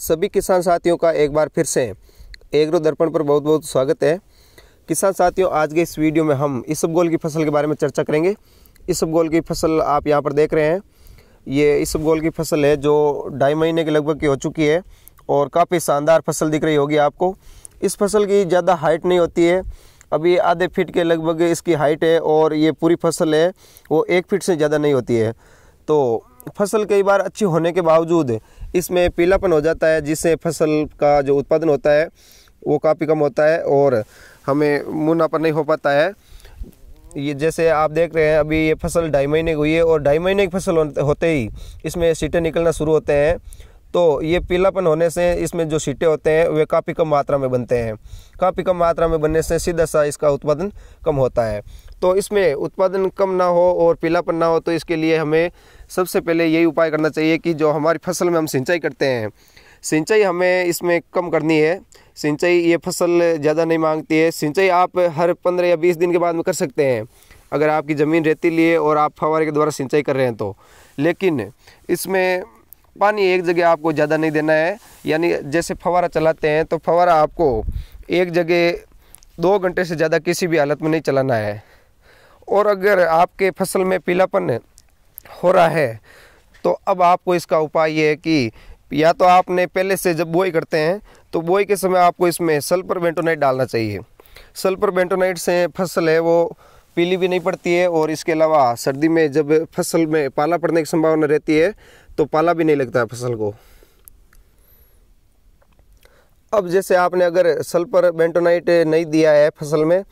सभी किसान साथियों का एक बार फिर से एग्रो दर्पण पर बहुत बहुत स्वागत है किसान साथियों आज के इस वीडियो में हम इस गोल की फसल के बारे में चर्चा करेंगे इस गोल की फसल आप यहाँ पर देख रहे हैं ये गोल की फसल है जो ढाई महीने के लगभग की हो चुकी है और काफ़ी शानदार फसल दिख रही होगी आपको इस फसल की ज़्यादा हाइट नहीं होती है अभी आधे फीट के लगभग इसकी हाइट है और ये पूरी फसल है वो एक फीट से ज़्यादा नहीं होती है तो फसल कई बार अच्छी होने के बावजूद इसमें पीलापन हो जाता है जिससे फसल का जो उत्पादन होता है वो काफ़ी कम होता है और हमें मुनाफा नहीं हो पाता है ये जैसे आप देख रहे हैं अभी ये फसल ढाई महीने की हुई है और ढाई महीने की फसल होते ही इसमें सीटें निकलना शुरू होते हैं तो ये पीलापन होने से इसमें जो सीटे होते हैं वे काफ़ी कम मात्रा में बनते हैं काफ़ी कम मात्रा में बनने से सीधा सा इसका उत्पादन कम होता है तो इसमें उत्पादन कम ना हो और पीलापन ना हो तो इसके लिए हमें सबसे पहले यही उपाय करना चाहिए कि जो हमारी फसल में हम सिंचाई करते हैं सिंचाई हमें इसमें कम करनी है सिंचाई ये फसल ज़्यादा नहीं मांगती है सिंचाई आप हर पंद्रह या बीस दिन के बाद में कर सकते हैं अगर आपकी ज़मीन रेती है और आप फवारे के द्वारा सिंचाई कर रहे हैं तो लेकिन इसमें पानी एक जगह आपको ज़्यादा नहीं देना है यानी जैसे फवारा चलाते हैं तो फवारा आपको एक जगह दो घंटे से ज़्यादा किसी भी हालत में नहीं चलाना है और अगर आपके फसल में पीलापन हो रहा है तो अब आपको इसका उपाय ये है कि या तो आपने पहले से जब बोई करते हैं तो बोई के समय आपको इसमें सल्फर बेंटोनाइट डालना चाहिए सल्फर बेंटोनाइट से फसल है वो पीली भी नहीं पड़ती है और इसके अलावा सर्दी में जब फसल में पाला पड़ने की संभावना रहती है तो पाला भी नहीं लगता है फसल को अब जैसे आपने अगर सल्फर बेंटोनाइट नहीं दिया है फसल में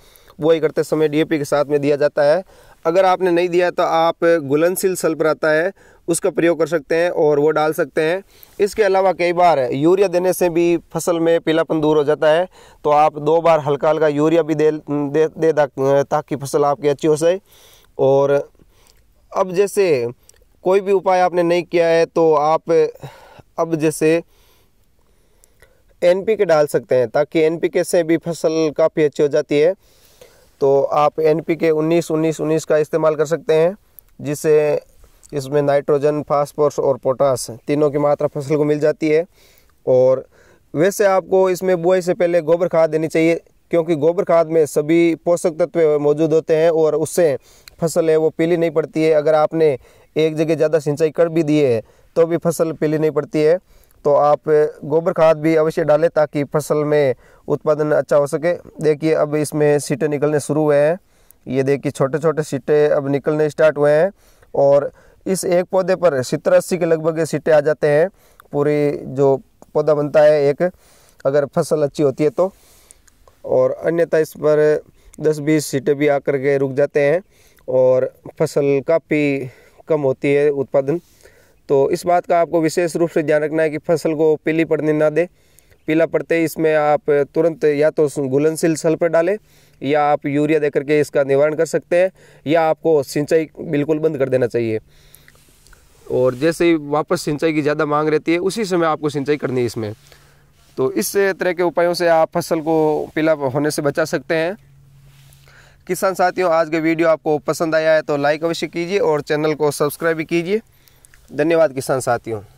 बुआई करते समय डीएपी के साथ में दिया जाता है अगर आपने नहीं दिया तो आप गुलनशील सल्फर आता है उसका प्रयोग कर सकते हैं और वो डाल सकते हैं इसके अलावा कई बार यूरिया देने से भी फसल में पीलापन दूर हो जाता है तो आप दो बार हल्का हल्का यूरिया भी दे दे, दे ताकि फसल आपकी अच्छी हो सके और अब जैसे कोई भी उपाय आपने नहीं किया है तो आप अब जैसे एन पी के डाल सकते हैं ताकि एन पी के से भी फसल काफ़ी अच्छी हो जाती है तो आप एन पी के उन्नीस उन्नीस उन्नीस का इस्तेमाल कर सकते हैं जिससे इसमें नाइट्रोजन फास्फोरस और पोटास तीनों की मात्रा फसल को मिल जाती है और वैसे आपको इसमें बुआई से पहले गोबर खाद देनी चाहिए क्योंकि गोबर खाद में सभी पोषक तत्व मौजूद होते हैं और उससे फसल है वो पीली नहीं पड़ती है अगर आपने एक जगह ज़्यादा सिंचाई कर भी दी है तो भी फसल पीली नहीं पड़ती है तो आप गोबर खाद भी अवश्य डालें ताकि फसल में उत्पादन अच्छा हो सके देखिए अब इसमें सीटें निकलने शुरू हुए हैं ये देखिए छोटे छोटे सीटें अब निकलने स्टार्ट हुए हैं और इस एक पौधे पर सत्तर अस्सी के लगभग सीटे आ जाते हैं पूरी जो पौधा बनता है एक अगर फसल अच्छी होती है तो और अन्यथा इस पर 10-20 सीटें भी आकर के रुक जाते हैं और फसल काफ़ी कम होती है उत्पादन तो इस बात का आपको विशेष रूप से ध्यान रखना है कि फसल को पीली पड़ने ना दे पीला पड़ते ही इसमें आप तुरंत या तो घुलनशील सल्फर डालें या आप यूरिया दे करके इसका निवारण कर सकते हैं या आपको सिंचाई बिल्कुल बंद कर देना चाहिए और जैसे ही वापस सिंचाई की ज़्यादा मांग रहती है उसी समय आपको सिंचाई करनी है इसमें तो इस तरह के उपायों से आप फसल को पीला होने से बचा सकते हैं किसान साथियों आज का वीडियो आपको पसंद आया है तो लाइक अवश्य कीजिए और चैनल को सब्सक्राइब भी कीजिए धन्यवाद किसान साथियों